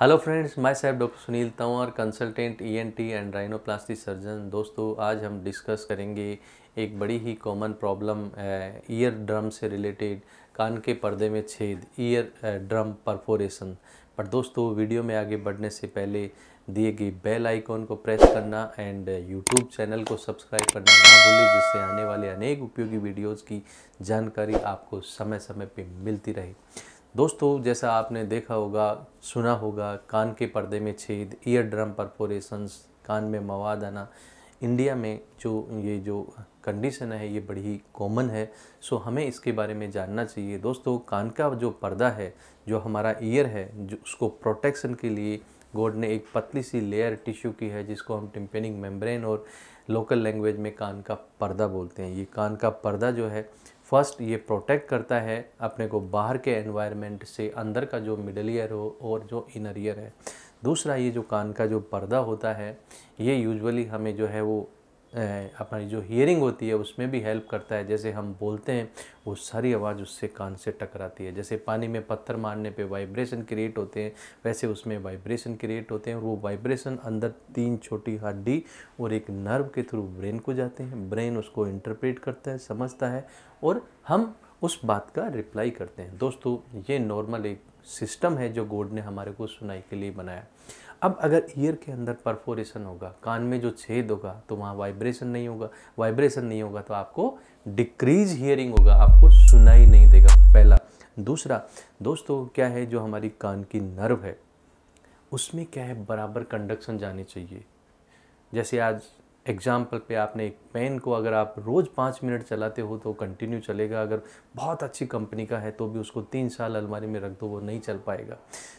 hello friends मैं साहब doctor Sunil Tanwar consultant ENT and rhinoplasty surgeon दोस्तों आज हम डिस्कस करेंगे एक बड़ी ही कॉमन प्रॉब्लम ईयर ड्रम से रिलेटेड कान के पर्दे में छेद ईयर ड्रम परफोरेशन पर दोस्तों वीडियो में आगे बढ़ने से पहले दिए गए बेल आइकॉन को प्रेस करना एंड यूट्यूब चैनल को सब्सक्राइब करना ना भूलें जिससे आने वाले अनेक उपयोगी वीडियोज़ की जानकारी आपको समय समय पर मिलती रहे दोस्तों जैसा आपने देखा होगा सुना होगा कान के पर्दे में छेद ईयर ड्रम परपोरेशंस कान में मवाद आना इंडिया में जो ये जो कंडीशन है ये बड़ी ही कॉमन है सो हमें इसके बारे में जानना चाहिए दोस्तों कान का जो पर्दा है जो हमारा ईयर है जो उसको प्रोटेक्शन के लिए गोड ने एक पतली सी लेयर टिश्यू की है जिसको हम टिम्पेनिंग मेम्ब्रेन और लोकल लैंग्वेज में कान का पर्दा बोलते हैं ये कान का पर्दा जो है फर्स्ट ये प्रोटेक्ट करता है अपने को बाहर के एनवायरनमेंट से अंदर का जो मिडल ईयर हो और जो इनर ईयर है दूसरा ये जो कान का जो पर्दा होता है ये यूजुअली हमें जो है वो हमारी जो हियरिंग होती है उसमें भी हेल्प करता है जैसे हम बोलते हैं वो सारी आवाज़ उससे कान से टकराती है जैसे पानी में पत्थर मारने पे वाइब्रेशन क्रिएट होते हैं वैसे उसमें वाइब्रेशन क्रिएट होते हैं और वो वाइब्रेशन अंदर तीन छोटी हड्डी और एक नर्व के थ्रू ब्रेन को जाते हैं ब्रेन उसको इंटरप्रेट करता है समझता है और हम उस बात का रिप्लाई करते हैं दोस्तों ये नॉर्मल एक सिस्टम है जो गोड ने हमारे को सुनाई के लिए बनाया अब अगर ईयर के अंदर परफोरेशन होगा कान में जो छेद होगा तो वहाँ वाइब्रेशन नहीं होगा वाइब्रेशन नहीं होगा तो आपको डिक्रीज हियरिंग होगा आपको सुनाई नहीं देगा पहला दूसरा दोस्तों क्या है जो हमारी कान की नर्व है उसमें क्या है बराबर कंडक्शन जानी चाहिए जैसे आज एग्ज़ाम्पल पे आपने एक पेन को अगर आप रोज़ पाँच मिनट चलाते हो तो कंटिन्यू चलेगा अगर बहुत अच्छी कंपनी का है तो भी उसको तीन साल अलमारी में रख दो वो नहीं चल पाएगा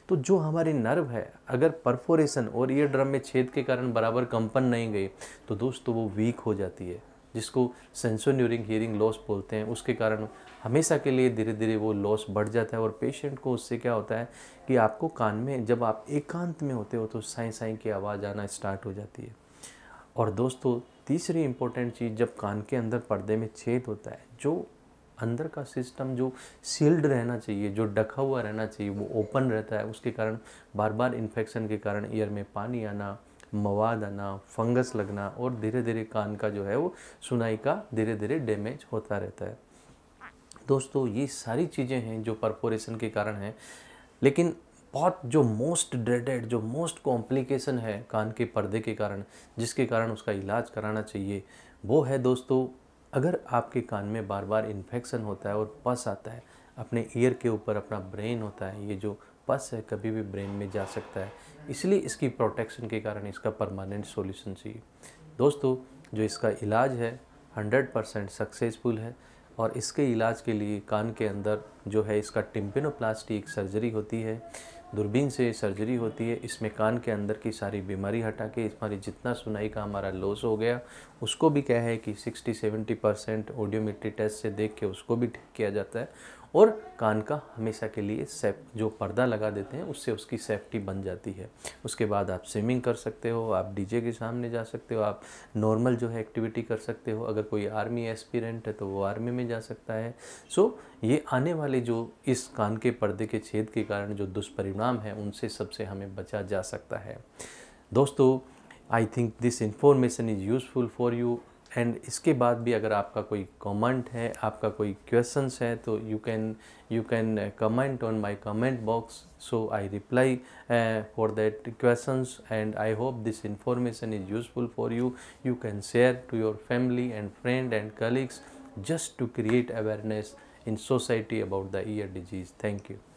तो जो हमारी नर्व है अगर परफोरेशन और ईयर ड्रम में छेद के कारण बराबर कंपन नहीं गई तो दोस्तों वो वीक हो जाती है जिसको सेंसोन्यूरिंग हियरिंग लॉस बोलते हैं उसके कारण हमेशा के लिए धीरे धीरे वो लॉस बढ़ जाता है और पेशेंट को उससे क्या होता है कि आपको कान में जब आप एकांत में होते हो तो साई साई की आवाज़ आना स्टार्ट हो जाती है और दोस्तों तीसरी इम्पोर्टेंट चीज़ जब कान के अंदर पर्दे में छेद होता है जो अंदर का सिस्टम जो सील्ड रहना चाहिए जो ढका हुआ रहना चाहिए वो ओपन रहता है उसके कारण बार बार इन्फेक्शन के कारण ईयर में पानी आना मवाद आना फंगस लगना और धीरे धीरे कान का जो है वो सुनाई का धीरे धीरे डैमेज होता रहता है दोस्तों ये सारी चीज़ें हैं जो परपोरेशन के कारण हैं लेकिन बहुत जो मोस्ट ड्रेडेड जो मोस्ट कॉम्प्लिकेशन है कान के पर्दे के कारण जिसके कारण उसका इलाज कराना चाहिए वो है दोस्तों अगर आपके कान में बार बार इन्फेक्शन होता है और पस आता है अपने ईयर के ऊपर अपना ब्रेन होता है ये जो पस है कभी भी ब्रेन में जा सकता है इसलिए इसकी प्रोटेक्शन के कारण इसका परमानेंट सोल्यूशन चाहिए दोस्तों जो इसका इलाज है 100 परसेंट सक्सेसफुल है और इसके इलाज के लिए कान के अंदर जो है इसका टिम्पिनोप्लास्टी एक सर्जरी होती है दूरबीन से सर्जरी होती है इसमें कान के अंदर की सारी बीमारी हटा के हमारी जितना सुनाई का हमारा लॉस हो गया उसको भी क्या है कि 60-70 परसेंट ऑडियोमेट्री टेस्ट से देख के उसको भी ठीक किया जाता है और कान का हमेशा के लिए सेफ जो पर्दा लगा देते हैं उससे उसकी सेफ्टी बन जाती है उसके बाद आप स्विमिंग कर सकते हो आप डीजे के सामने जा सकते हो आप नॉर्मल जो है एक्टिविटी कर सकते हो अगर कोई आर्मी एस्पिरेंट है तो वो आर्मी में जा सकता है सो so, ये आने वाले जो इस कान के पर्दे के छेद के कारण जो दुष्परिणाम है उनसे सबसे हमें बचा जा सकता है दोस्तों I think this information is useful for you and इसके बाद भी अगर आपका कोई कमेंट है आपका कोई क्वेश्चंस है तो you can you can comment on my comment box so I reply for that questions and I hope this information is useful for you you can share to your family and friend and colleagues just to create awareness in society about the ear disease thank you